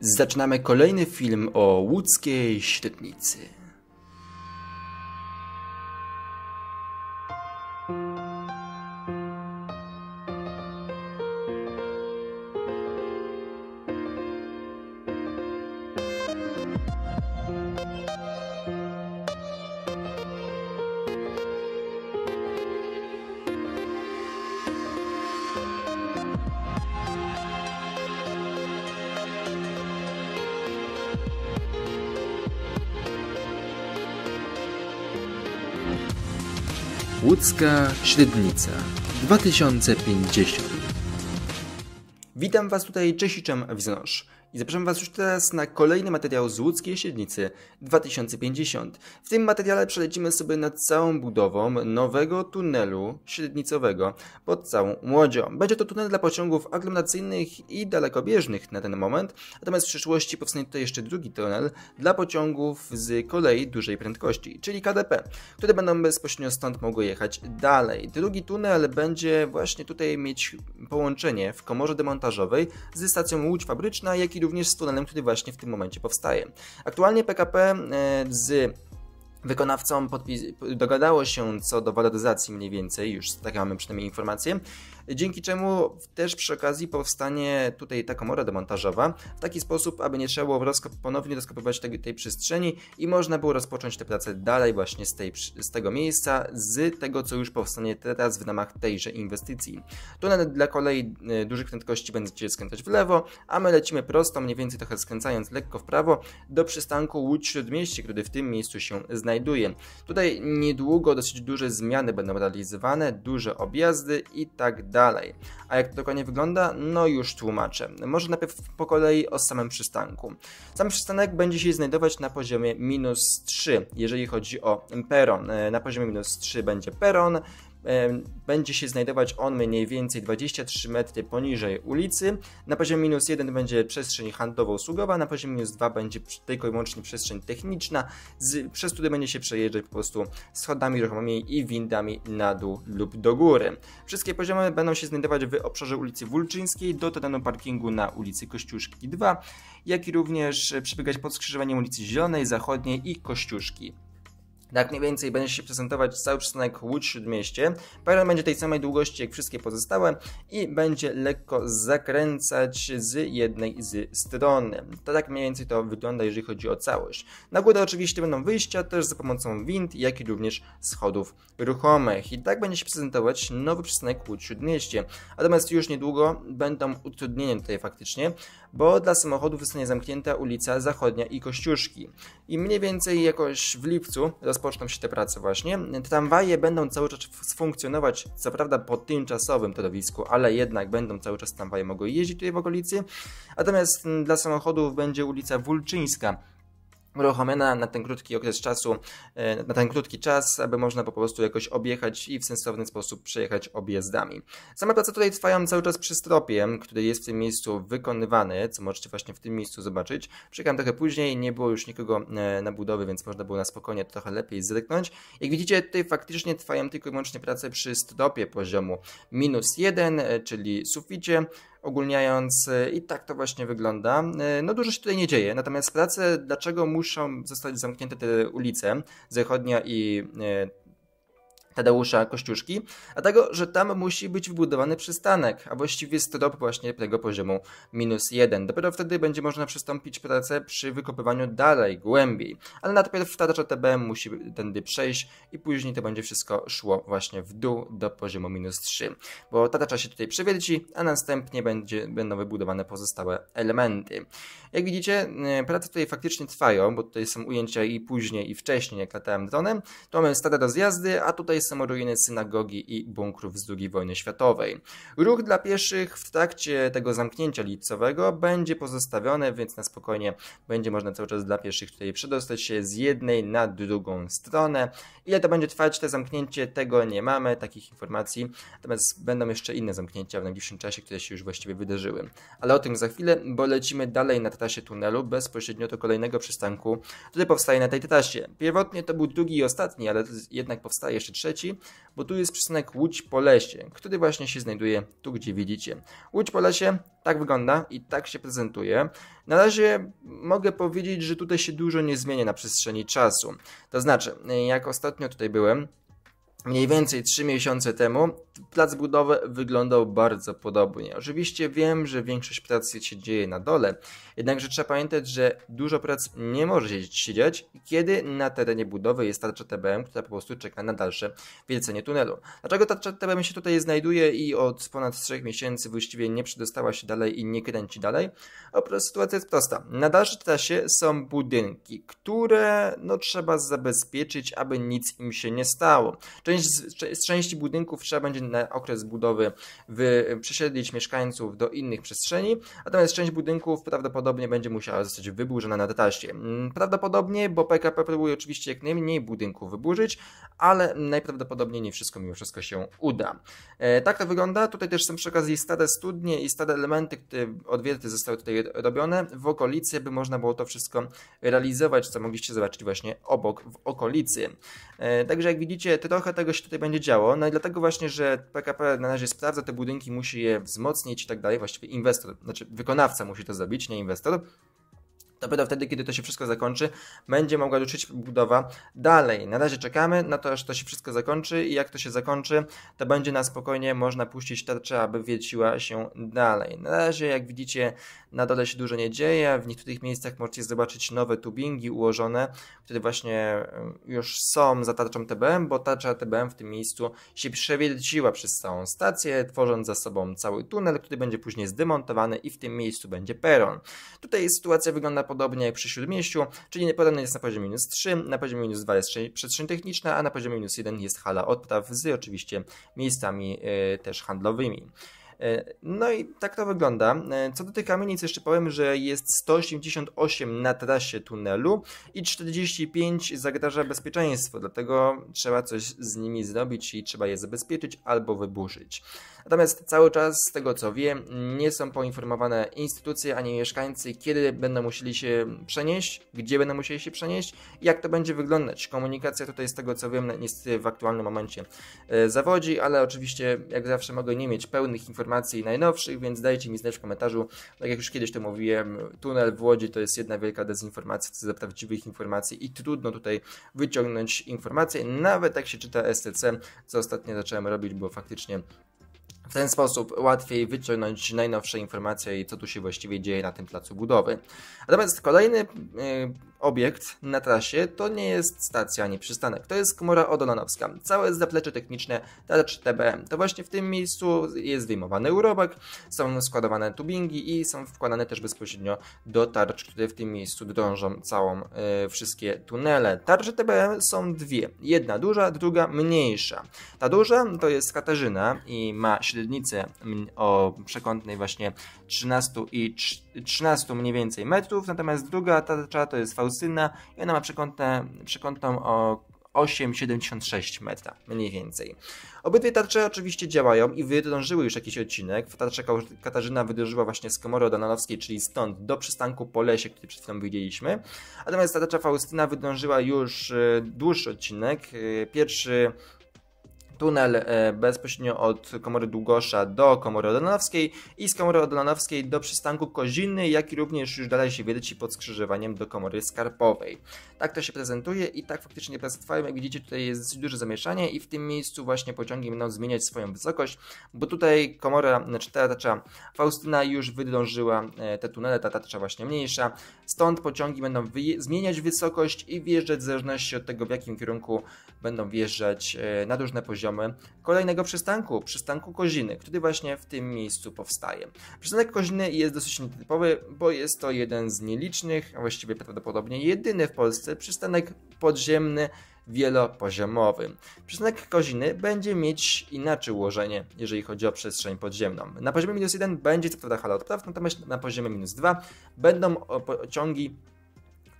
Zaczynamy kolejny film o łódzkiej świetnicy. Łódzka Średnica 2050. Witam Was tutaj, Czesiczem Wznosz. I zapraszam Was już teraz na kolejny materiał z łódzkiej średnicy 2050. W tym materiale przelecimy sobie nad całą budową nowego tunelu średnicowego pod całą Łodzią. Będzie to tunel dla pociągów aglomeracyjnych i dalekobieżnych na ten moment, natomiast w przyszłości powstanie tutaj jeszcze drugi tunel dla pociągów z kolei dużej prędkości, czyli KDP, które będą bezpośrednio stąd mogły jechać dalej. Drugi tunel będzie właśnie tutaj mieć połączenie w komorze demontażowej ze stacją Łódź Fabryczna, jak i i również z tunelem, który właśnie w tym momencie powstaje. Aktualnie PKP e, z wykonawcą dogadało się co do waloryzacji mniej więcej, już takie mamy przynajmniej informacje, dzięki czemu też przy okazji powstanie tutaj ta komora demontażowa w taki sposób, aby nie trzeba było rozkop ponownie rozkopywać tej, tej przestrzeni i można było rozpocząć tę pracę dalej właśnie z, tej, z tego miejsca, z tego co już powstanie teraz w ramach tejże inwestycji. nawet dla kolei e, dużych prędkości będziecie skręcać w lewo, a my lecimy prosto, mniej więcej trochę skręcając lekko w prawo do przystanku Łódź Śródmieście, który w tym miejscu się znajduje. Tutaj niedługo dosyć duże zmiany będą realizowane, duże objazdy i tak dalej dalej. A jak to dokładnie wygląda? No już tłumaczę. Może najpierw po kolei o samym przystanku. Sam przystanek będzie się znajdować na poziomie minus 3, jeżeli chodzi o peron. E, na poziomie minus 3 będzie peron, będzie się znajdować on mniej więcej 23 metry poniżej ulicy. Na poziomie minus 1 będzie przestrzeń handlowo-usługowa, na poziomie minus 2 będzie tylko i wyłącznie przestrzeń techniczna, z, przez które będzie się przejeżdżać po prostu schodami ruchomymi i windami na dół lub do góry. Wszystkie poziomy będą się znajdować w obszarze ulicy Wulczyńskiej do terenu parkingu na ulicy Kościuszki 2, jak i również przebiegać pod skrzyżowaniem ulicy Zielonej, Zachodniej i Kościuszki. Tak mniej więcej będzie się prezentować cały przystanek Łódź Śródmieście. Peron będzie tej samej długości jak wszystkie pozostałe i będzie lekko zakręcać z jednej z strony. To tak mniej więcej to wygląda, jeżeli chodzi o całość. Na górę oczywiście będą wyjścia też za pomocą wind, jak i również schodów ruchomych. I tak będzie się prezentować nowy przystanek Łódź Śródmieście. Natomiast już niedługo będą utrudnienia tutaj faktycznie, bo dla samochodów zostanie zamknięta ulica Zachodnia i Kościuszki. I mniej więcej jakoś w lipcu rozpoczną się te prace właśnie. Tramwaje będą cały czas funkcjonować, co prawda po tymczasowym torowisku, ale jednak będą cały czas tramwaje mogły jeździć tutaj w okolicy. Natomiast mm, dla samochodów będzie ulica Wulczyńska, uruchomiona na ten krótki okres czasu, e, na ten krótki czas, aby można po prostu jakoś objechać i w sensowny sposób przejechać objazdami. Same prace tutaj trwają cały czas przy stropie, który jest w tym miejscu wykonywany, co możecie właśnie w tym miejscu zobaczyć. Przyjechałem trochę później, nie było już nikogo e, na budowy, więc można było na spokojnie trochę lepiej zryknąć. Jak widzicie, tutaj faktycznie trwają tylko i wyłącznie prace przy stropie poziomu minus 1, e, czyli suficie, ogólniając, y, i tak to właśnie wygląda. Y, no dużo się tutaj nie dzieje, natomiast prace, dlaczego muszą zostać zamknięte te ulice, zachodnia i y, Tadeusza Kościuszki, dlatego, że tam musi być wbudowany przystanek, a właściwie strop właśnie tego poziomu minus 1. Dopiero wtedy będzie można przystąpić pracę przy wykopywaniu dalej, głębiej, ale najpierw tarcza TB musi tędy przejść i później to będzie wszystko szło właśnie w dół do poziomu minus 3, bo tarcza się tutaj przewierci, a następnie będzie, będą wybudowane pozostałe elementy. Jak widzicie, e, prace tutaj faktycznie trwają, bo tutaj są ujęcia i później i wcześniej, jak latałem dronem, Tu mamy do zjazdy, a tutaj samoruiny synagogi i bunkrów z II wojny światowej. Ruch dla pieszych w trakcie tego zamknięcia lipcowego będzie pozostawiony, więc na spokojnie będzie można cały czas dla pieszych tutaj przedostać się z jednej na drugą stronę. Ile to będzie trwać, to zamknięcie, tego nie mamy, takich informacji. Natomiast będą jeszcze inne zamknięcia w najbliższym czasie, które się już właściwie wydarzyły. Ale o tym za chwilę, bo lecimy dalej na trasie tunelu, bezpośrednio do kolejnego przystanku, który powstaje na tej trasie. Pierwotnie to był drugi i ostatni, ale jednak powstaje jeszcze trzeci trzeci, bo tu jest przystanek Łódź po lesie, który właśnie się znajduje tu, gdzie widzicie. Łódź po lesie tak wygląda i tak się prezentuje. Na razie mogę powiedzieć, że tutaj się dużo nie zmienia na przestrzeni czasu. To znaczy, jak ostatnio tutaj byłem, mniej więcej 3 miesiące temu, plac budowy wyglądał bardzo podobnie. Oczywiście wiem, że większość prac się dzieje na dole, jednakże trzeba pamiętać, że dużo prac nie może się dziać, kiedy na terenie budowy jest tarcza TBM, która po prostu czeka na dalsze wielcenie tunelu. Dlaczego tarcza TBM się tutaj znajduje i od ponad 3 miesięcy właściwie nie przedostała się dalej i nie kręci dalej? O, sytuacja jest prosta. Na dalszej trasie są budynki, które no, trzeba zabezpieczyć, aby nic im się nie stało. Część z, z części budynków trzeba będzie na okres budowy przesiedlić mieszkańców do innych przestrzeni, natomiast część budynków prawdopodobnie będzie musiała zostać wyburzona na detaście. Mm, prawdopodobnie, bo PKP próbuje oczywiście jak najmniej budynków wyburzyć, ale najprawdopodobniej nie wszystko mimo wszystko się uda. E, tak to wygląda. Tutaj też są przy okazji stare studnie i stare elementy, które odwierty zostały tutaj robione w okolicy, by można było to wszystko realizować, co mogliście zobaczyć właśnie obok, w okolicy. E, także jak widzicie, trochę tego się tutaj będzie działo, no i dlatego właśnie, że PKP, na razie sprawdza te budynki, musi je wzmocnić i tak dalej. Właściwie inwestor, znaczy wykonawca musi to zrobić, nie inwestor. Dopiero wtedy, kiedy to się wszystko zakończy, będzie mogła ruszyć budowa dalej. Na razie czekamy na to, aż to się wszystko zakończy i jak to się zakończy, to będzie na spokojnie można puścić tarczę, aby wierciła się dalej. Na razie, jak widzicie, na dole się dużo nie dzieje. W niektórych miejscach możecie zobaczyć nowe tubingi ułożone, które właśnie y, już są za tarczą TBM, bo tarcza TBM w tym miejscu się przewierciła przez całą stację, tworząc za sobą cały tunel, który będzie później zdemontowany i w tym miejscu będzie peron. Tutaj sytuacja wygląda podobnie jak przy śródmieściu, czyli podane jest na poziomie minus 3, na poziomie minus 2 jest przestrzeń techniczna, a na poziomie minus 1 jest hala odpraw z oczywiście miejscami e, też handlowymi. E, no i tak to wygląda. E, co do tych kamienic jeszcze powiem, że jest 188 na trasie tunelu i 45 zagraża bezpieczeństwu, dlatego trzeba coś z nimi zrobić i trzeba je zabezpieczyć albo wyburzyć. Natomiast cały czas, z tego co wiem, nie są poinformowane instytucje ani mieszkańcy, kiedy będą musieli się przenieść, gdzie będą musieli się przenieść, jak to będzie wyglądać. Komunikacja tutaj, z tego co wiem, no, niestety w aktualnym momencie e, zawodzi, ale oczywiście, jak zawsze, mogę nie mieć pełnych informacji najnowszych, więc dajcie mi znać w komentarzu. Tak jak już kiedyś to mówiłem, tunel w Łodzi to jest jedna wielka dezinformacja, co do prawdziwych informacji i trudno tutaj wyciągnąć informacje, nawet jak się czyta STC, co ostatnio zacząłem robić, bo faktycznie w ten sposób łatwiej wyciągnąć najnowsze informacje i co tu się właściwie dzieje na tym placu budowy. Natomiast kolejny y, obiekt na trasie to nie jest stacja ani przystanek, to jest komora odolanowska. Całe zaplecze techniczne tarcz TBM. To właśnie w tym miejscu jest wyjmowany urobek, są składowane tubingi i są wkładane też bezpośrednio do tarcz, które w tym miejscu drążą całą, y, wszystkie tunele. Tarcze TBM są dwie, jedna duża, druga mniejsza. Ta duża to jest Katarzyna i ma średnicę o przekątnej właśnie 13 i 13 mniej więcej metrów, natomiast druga tarcza to jest V Gaussina i ona ma przekątę, przekątną o 8,76 metra, mniej więcej. Obydwie tarcze oczywiście działają i wydążyły już jakiś odcinek. Tarcza Katarzyna wydążyła właśnie z komory odanowskiej czyli stąd do przystanku po lesie, który przed chwilą widzieliśmy. Natomiast tarcza Faustyna wydążyła już e, dłuższy odcinek. E, pierwszy tunel e, bezpośrednio od komory Długosza do komory Odlanowskiej i z komory Odlanowskiej do przystanku Koziny, jak i również już dalej się wiedzieć pod skrzyżowaniem do komory Skarpowej. Tak to się prezentuje i tak faktycznie prezentowałem. Jak widzicie tutaj jest dosyć duże zamieszanie i w tym miejscu właśnie pociągi będą zmieniać swoją wysokość, bo tutaj komora, znaczy ta tarcza Faustyna już wydążyła e, te tunele, ta tarcza właśnie mniejsza. Stąd pociągi będą zmieniać wysokość i wjeżdżać w zależności od tego w jakim kierunku będą wjeżdżać e, na różne poziomy poziomy kolejnego przystanku, przystanku Koziny, który właśnie w tym miejscu powstaje. Przystanek Koziny jest dosyć nietypowy, bo jest to jeden z nielicznych, a właściwie prawdopodobnie jedyny w Polsce przystanek podziemny wielopoziomowy. Przystanek Koziny będzie mieć inaczej ułożenie, jeżeli chodzi o przestrzeń podziemną. Na poziomie minus 1 będzie co prawda hala odpraw, natomiast na poziomie minus 2 będą pociągi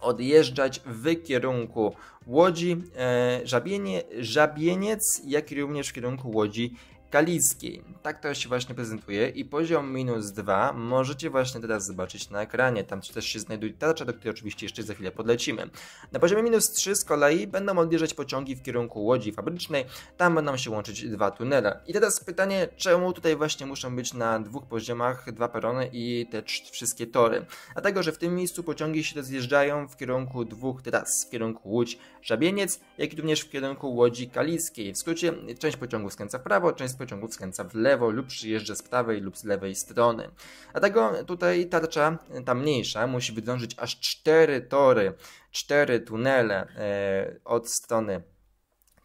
odjeżdżać w kierunku Łodzi, e, Żabienie, Żabieniec, jak i również w kierunku Łodzi Kalickiej. Tak to się właśnie prezentuje i poziom minus 2 możecie właśnie teraz zobaczyć na ekranie. Tam też się znajduje tarcza, do której oczywiście jeszcze za chwilę podlecimy. Na poziomie minus 3 z kolei będą odjeżdżać pociągi w kierunku Łodzi Fabrycznej. Tam będą się łączyć dwa tunele. I teraz pytanie, czemu tutaj właśnie muszą być na dwóch poziomach dwa perony i te wszystkie tory? Dlatego, że w tym miejscu pociągi się rozjeżdżają w kierunku dwóch teraz, w kierunku Łódź Żabieniec, jak i również w kierunku Łodzi Kalickiej. W skrócie część pociągu skręca w prawo, część pociągu skręca w lewo lub przyjeżdża z prawej lub z lewej strony. Dlatego tutaj tarcza, y, ta mniejsza, musi wydrążyć aż cztery tory, cztery tunele y, od strony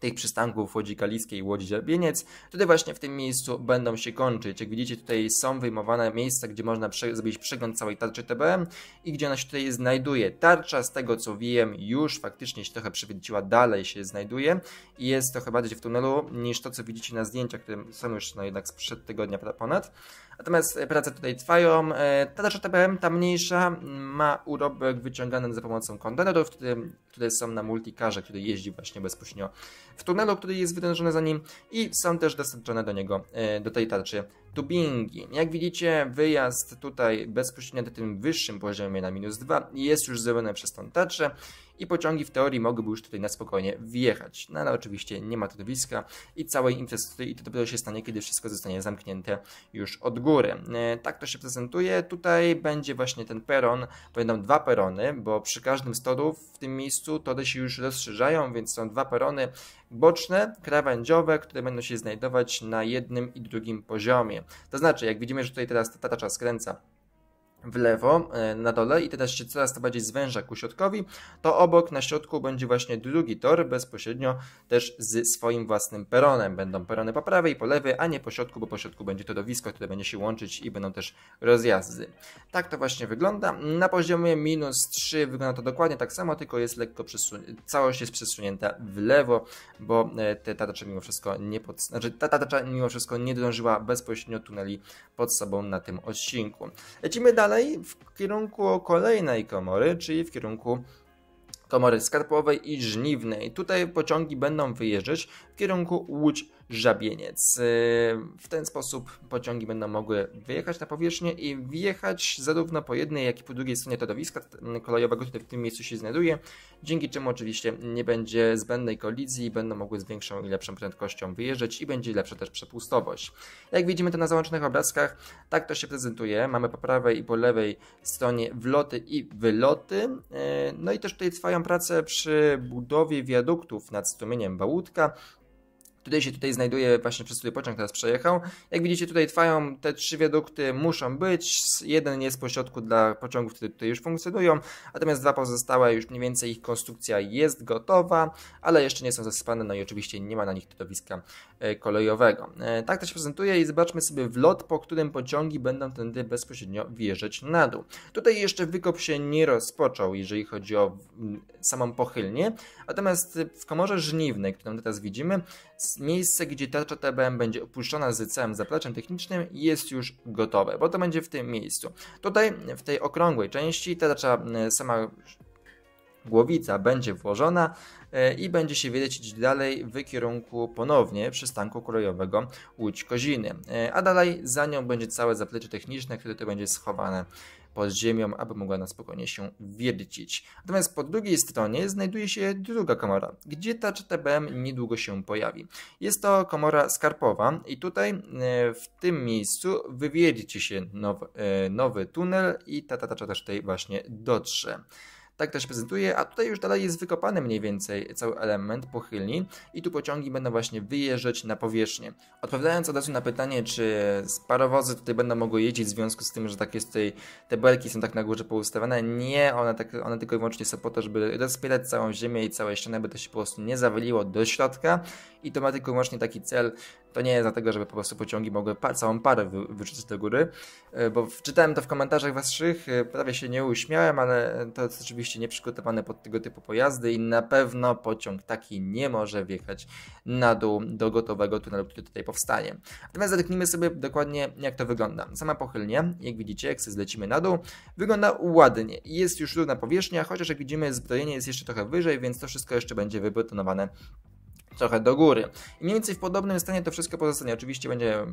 tych przystanków Łodzi Kaliskiej i Łodzi Dzierbieniec. Tutaj właśnie w tym miejscu będą się kończyć. Jak widzicie tutaj są wyjmowane miejsca, gdzie można zrobić przegląd całej tarczy TBM i gdzie ona się tutaj znajduje. Tarcza z tego co wiem już faktycznie się trochę przewróciła dalej się znajduje i jest trochę bardziej w tunelu niż to co widzicie na zdjęciach, które są już no jednak sprzed tygodnia ponad. Natomiast e, prace tutaj trwają. E, ta też TPM, ta mniejsza, ma urobek wyciągany za pomocą kontenerów, które, które są na multikarze, który jeździ właśnie bezpośrednio w tunelu, który jest wytężony za nim i są też dostarczone do niego, e, do tej tarczy tubingi. Jak widzicie, wyjazd tutaj bezpośrednio na tym wyższym poziomie na minus 2 jest już zrobiony przez tą tarczę i pociągi w teorii mogłyby już tutaj na spokojnie wjechać. No ale oczywiście nie ma trudowiska i całej infrastruktury i to dopiero się stanie, kiedy wszystko zostanie zamknięte już od góry. E, tak to się prezentuje. Tutaj będzie właśnie ten peron, będą dwa perony, bo przy każdym z torów w tym miejscu tory się już rozszerzają, więc są dwa perony boczne, krawędziowe, które będą się znajdować na jednym i drugim poziomie. To znaczy, jak widzimy, że tutaj teraz ta tarcza skręca w lewo e, na dole i teraz się coraz to bardziej zwęża ku środkowi, to obok na środku będzie właśnie drugi tor bezpośrednio też z swoim własnym peronem. Będą perony po prawej i po lewej, a nie po środku, bo po środku będzie torowisko, które będzie się łączyć i będą też rozjazdy. Tak to właśnie wygląda. Na poziomie minus 3 wygląda to dokładnie tak samo, tylko jest lekko przesunięta, całość jest przesunięta w lewo, bo e, te tarcza mimo wszystko nie pod... znaczy, ta tatacza mimo wszystko nie drążyła bezpośrednio tuneli pod sobą na tym odcinku. Lecimy dalej dalej w kierunku kolejnej komory, czyli w kierunku komory skarpowej i żniwnej. Tutaj pociągi będą wyjeżdżać w kierunku Łódź Żabieniec. Y, w ten sposób pociągi będą mogły wyjechać na powierzchnię i wjechać zarówno po jednej, jak i po drugiej stronie torowiska kolejowego, które w tym miejscu się znajduje, dzięki czemu oczywiście nie będzie zbędnej kolizji, będą mogły z większą i lepszą prędkością wyjeżdżać i będzie lepsza też przepustowość. Jak widzimy to na załącznych obrazkach, tak to się prezentuje. Mamy po prawej i po lewej stronie wloty i wyloty. Y, no i też tutaj trwają prace przy budowie wiaduktów nad strumieniem Bałutka, Tutaj się tutaj znajduje, właśnie przez który pociąg teraz przejechał. Jak widzicie, tutaj trwają te trzy wiadukty, muszą być. Jeden jest po środku dla pociągów, które tutaj już funkcjonują, natomiast dwa pozostałe już mniej więcej ich konstrukcja jest gotowa, ale jeszcze nie są zasypane, no i oczywiście nie ma na nich todowiska e, kolejowego. E, tak to się prezentuje i zobaczmy sobie wlot, po którym pociągi będą tędy bezpośrednio wjeżdżać na dół. Tutaj jeszcze wykop się nie rozpoczął, jeżeli chodzi o mm, samą pochylnię, natomiast w komorze żniwnej, którą teraz widzimy, Miejsce, gdzie tarcza TBM będzie opuszczona z całym zapleczem technicznym jest już gotowe, bo to będzie w tym miejscu. Tutaj w tej okrągłej części tarcza e, sama głowica będzie włożona e, i będzie się wylecieć dalej w kierunku ponownie przystanku kolejowego Łódź-Koziny, e, a dalej za nią będzie całe zaplecze techniczne, które to będzie schowane pod ziemią, aby mogła na spokojnie się wiercić. Natomiast po drugiej stronie znajduje się druga komora, gdzie ta TBM niedługo się pojawi. Jest to komora skarpowa i tutaj e, w tym miejscu wywierci się e, nowy tunel i ta tatacza też tutaj właśnie dotrze. Tak też prezentuje, a tutaj już dalej jest wykopany mniej więcej cały element pochylni i tu pociągi będą właśnie wyjeżdżać na powierzchnię. Odpowiadając od razu na pytanie, czy parowozy tutaj będą mogły jeździć w związku z tym, że takie tutaj, te belki są tak na górze poustawione, nie, one, tak, one tylko i wyłącznie są po to, żeby rozpierać całą ziemię i całe ścianę, by to się po prostu nie zawaliło do środka i to ma tylko i wyłącznie taki cel, to nie jest dlatego, żeby po prostu pociągi mogły pa całą parę wy wyrzucić do góry, e, bo czytałem to w komentarzach waszych, e, prawie się nie uśmiałem, ale to jest oczywiście oczywiście nieprzygotowane pod tego typu pojazdy i na pewno pociąg taki nie może wjechać na dół do gotowego tunelu, który tutaj powstaje. Natomiast zerknijmy sobie dokładnie jak to wygląda. Sama pochylnie, jak widzicie, jak zlecimy na dół, wygląda ładnie. Jest już równa powierzchnia, chociaż jak widzimy zbrojenie jest jeszcze trochę wyżej, więc to wszystko jeszcze będzie wybetonowane trochę do góry. I mniej więcej w podobnym stanie to wszystko pozostanie. Oczywiście będzie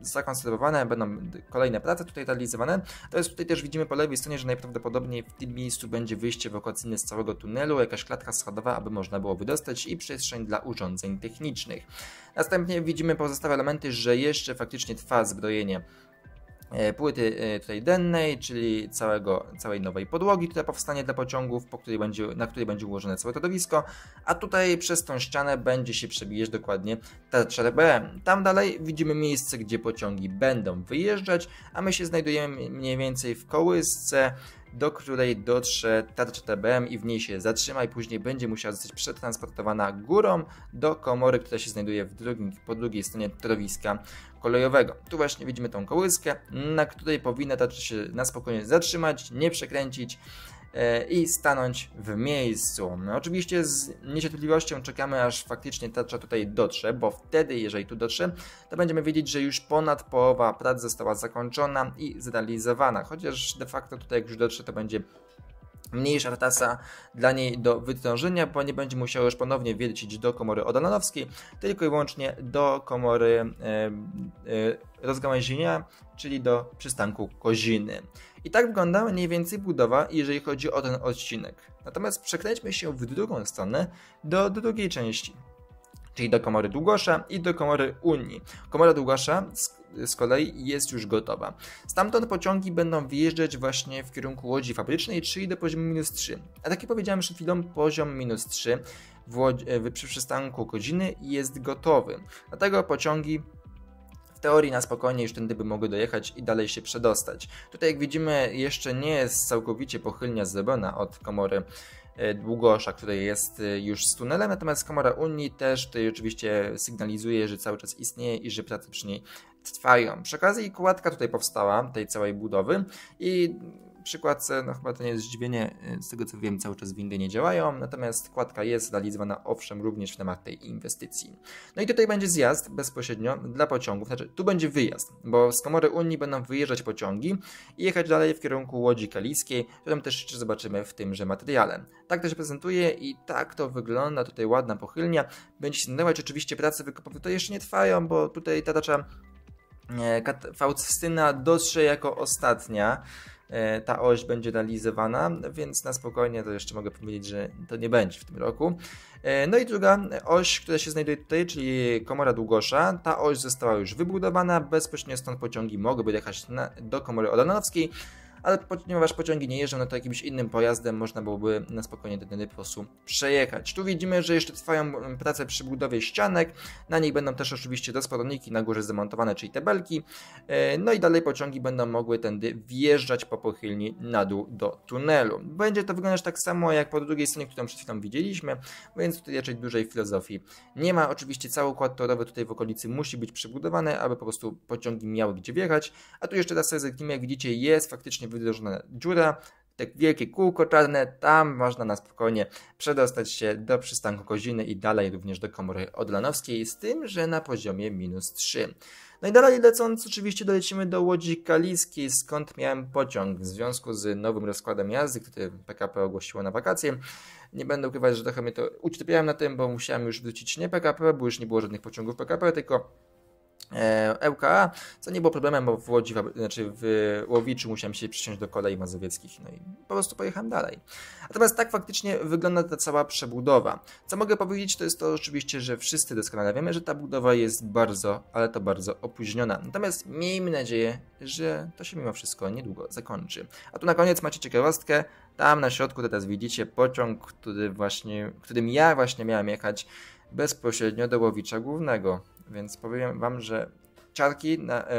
zakonserwowane, będą kolejne prace tutaj realizowane. To jest tutaj też widzimy po lewej stronie, że najprawdopodobniej w tym miejscu będzie wyjście ewakuacyjne z całego tunelu, jakaś klatka schodowa, aby można było wydostać i przestrzeń dla urządzeń technicznych. Następnie widzimy pozostałe elementy, że jeszcze faktycznie trwa zbrojenie E, płyty e, tutaj dennej, czyli całego, całej nowej podłogi, która powstanie dla pociągów, po której będzie, na której będzie ułożone całe środowisko, a tutaj przez tą ścianę będzie się przebijać dokładnie tarcza B. Tam dalej widzimy miejsce, gdzie pociągi będą wyjeżdżać, a my się znajdujemy mniej więcej w kołysce do której dotrze tarcza TBM i w niej się zatrzyma i później będzie musiała zostać przetransportowana górą do komory, która się znajduje w drugim, po drugiej stronie torowiska kolejowego. Tu właśnie widzimy tą kołyskę, na której powinna tarcza się na spokojnie zatrzymać, nie przekręcić, E, i stanąć w miejscu. No, oczywiście z niecierpliwością czekamy, aż faktycznie tarcza tutaj dotrze, bo wtedy, jeżeli tu dotrze, to będziemy wiedzieć, że już ponad połowa prac została zakończona i zrealizowana, chociaż de facto tutaj jak już dotrze, to będzie mniejsza ratasa dla niej do wytężenia, bo nie będzie musiała już ponownie wiercić do komory odanowskiej, tylko i wyłącznie do komory e, e, rozgałęzienia, czyli do przystanku Koziny. I tak wygląda mniej więcej budowa, jeżeli chodzi o ten odcinek. Natomiast przekręćmy się w drugą stronę do, do drugiej części, czyli do komory Długosza i do komory Unii. Komora Długosza z kolei jest już gotowa. Stamtąd pociągi będą wjeżdżać właśnie w kierunku Łodzi Fabrycznej, czyli do poziomu minus 3. A tak jak powiedziałem przed chwilą, poziom minus 3 w Łodzi, przy przystanku godziny jest gotowy. Dlatego pociągi teorii na spokojnie już tędy by mogły dojechać i dalej się przedostać. Tutaj jak widzimy jeszcze nie jest całkowicie pochylnia zrobiona od komory e, Długosza, który jest e, już z tunelem, natomiast komora Unii też tutaj oczywiście sygnalizuje, że cały czas istnieje i że prace przy niej trwają. Przy okazji kładka tutaj powstała, tej całej budowy i przykładce, no chyba to nie jest zdziwienie, y, z tego co wiem, cały czas windy nie działają, natomiast kładka jest realizowana owszem również w temat tej inwestycji. No i tutaj będzie zjazd bezpośrednio dla pociągów, znaczy tu będzie wyjazd, bo z Komory Unii będą wyjeżdżać pociągi i jechać dalej w kierunku Łodzi Kaliskiej, którą też jeszcze zobaczymy w tymże materiale. Tak to się prezentuje i tak to wygląda, tutaj ładna pochylnia, będzie się znajdować oczywiście prace wykopowe, to jeszcze nie trwają, bo tutaj ta tacza e, Faustyna dotrze jako ostatnia. E, ta oś będzie realizowana, więc na spokojnie to jeszcze mogę powiedzieć, że to nie będzie w tym roku. E, no i druga oś, która się znajduje tutaj, czyli komora Długosza, ta oś została już wybudowana, bezpośrednio stąd pociągi mogłyby jechać na, do komory Olanowskiej ale ponieważ pociągi nie jeżdżą, no to jakimś innym pojazdem można byłoby na spokojnie ten tędy prostu przejechać. Tu widzimy, że jeszcze trwają prace przy budowie ścianek, na nich będą też oczywiście dospodniki na górze zamontowane, czyli te belki, e, no i dalej pociągi będą mogły tędy wjeżdżać po pochylni na dół do tunelu. Będzie to wyglądać tak samo jak po drugiej stronie, którą przed chwilą widzieliśmy, no więc tutaj raczej dużej filozofii nie ma. Oczywiście cały układ torowy tutaj w okolicy musi być przybudowany, aby po prostu pociągi miały gdzie wjechać, a tu jeszcze raz zerknijmy, jak widzicie jest faktycznie wydłużona dziura, tak wielkie kółko czarne, tam można na spokojnie przedostać się do przystanku Koziny i dalej również do komory odlanowskiej, z tym, że na poziomie minus 3. No i dalej lecąc oczywiście dolecimy do Łodzi Kaliskiej, skąd miałem pociąg. W związku z nowym rozkładem jazdy, który PKP ogłosiło na wakacje, nie będę ukrywać, że trochę mnie to ucierpiałem na tym, bo musiałem już wrócić nie PKP, bo już nie było żadnych pociągów PKP, tylko EUKA, e co nie było problemem, bo w Łodzi, znaczy w Łowiczu musiałem się przyciąć do kolei mazowieckich, no i po prostu pojechałem dalej. Natomiast tak faktycznie wygląda ta cała przebudowa. Co mogę powiedzieć, to jest to oczywiście, że wszyscy doskonale wiemy, że ta budowa jest bardzo, ale to bardzo opóźniona. Natomiast miejmy nadzieję, że to się mimo wszystko niedługo zakończy. A tu na koniec macie ciekawostkę, tam na środku teraz widzicie pociąg, który właśnie, którym ja właśnie miałem jechać bezpośrednio do Łowicza Głównego. Więc powiem Wam, że ciarki na, e,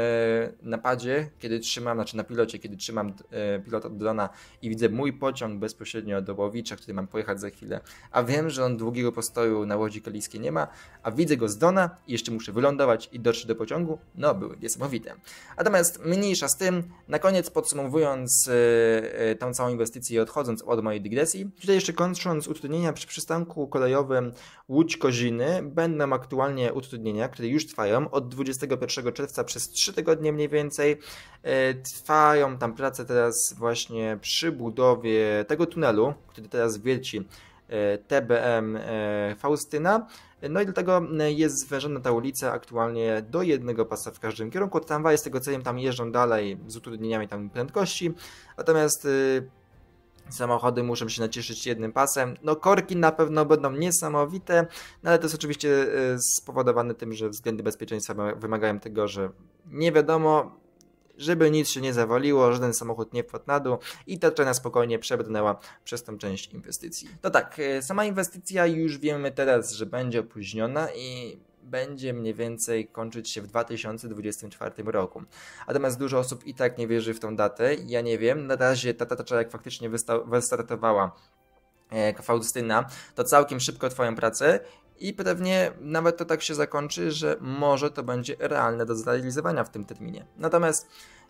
na padzie, kiedy trzymam, znaczy na pilocie, kiedy trzymam e, pilot pilota drona i widzę mój pociąg bezpośrednio do Łowicza, który mam pojechać za chwilę, a wiem, że on długiego postoju na łodzi kaliskiej nie ma, a widzę go z drona i jeszcze muszę wylądować i dotrzeć do pociągu, no były niesamowite. Natomiast mniejsza z tym, na koniec podsumowując e, tą całą inwestycję i odchodząc od mojej dygresji, tutaj jeszcze kończąc utrudnienia przy przystanku kolejowym Łódź-Koziny, będą aktualnie utrudnienia, które już trwają od 21 czerwca przez 3 tygodnie mniej więcej. E, trwają tam prace teraz właśnie przy budowie tego tunelu, który teraz wierci e, TBM e, Faustyna. No i dlatego jest zwężona ta ulica aktualnie do jednego pasa w każdym kierunku. Tramwaje z tego celem tam jeżdżą dalej z utrudnieniami tam prędkości, natomiast samochody muszą się nacieszyć jednym pasem. No korki na pewno będą niesamowite, no ale to jest oczywiście e, spowodowane tym, że względy bezpieczeństwa wymagają tego, że nie wiadomo, żeby nic się nie zawaliło, żaden samochód nie wpadł na dół i ta cena spokojnie przebrnęła przez tą część inwestycji. No tak, e, sama inwestycja już wiemy teraz, że będzie opóźniona i będzie mniej więcej kończyć się w 2024 roku. Natomiast dużo osób i tak nie wierzy w tą datę. Ja nie wiem, na razie ta data, jak faktycznie wystartowała e, Faustyna, to całkiem szybko Twoją pracę i pewnie nawet to tak się zakończy, że może to będzie realne do zrealizowania w tym terminie. Natomiast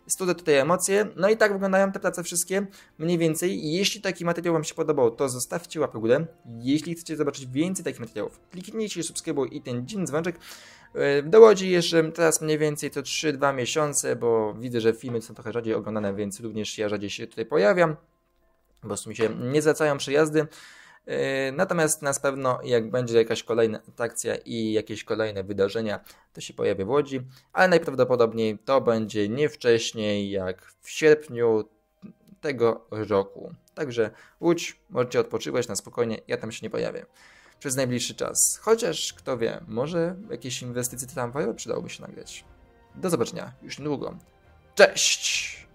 Studzę tutaj emocje. No i tak wyglądają te prace wszystkie mniej więcej. Jeśli taki materiał Wam się podobał, to zostawcie łapę w górę. Jeśli chcecie zobaczyć więcej takich materiałów, kliknijcie subskrybuj i ten dzień dzwoneczek. E, Do jeszcze teraz mniej więcej to 3-2 miesiące, bo widzę, że filmy są trochę rzadziej oglądane, więc również ja rzadziej się tutaj pojawiam. Po prostu mi się nie zwracają przejazdy. Yy, natomiast na pewno, jak będzie jakaś kolejna atrakcja i jakieś kolejne wydarzenia, to się pojawi w Łodzi, ale najprawdopodobniej to będzie nie wcześniej jak w sierpniu tego roku. Także Łódź możecie odpoczywać na spokojnie, ja tam się nie pojawię przez najbliższy czas. Chociaż kto wie, może jakieś inwestycje tramwajowe przydałoby się nagrać. Do zobaczenia już niedługo. Cześć!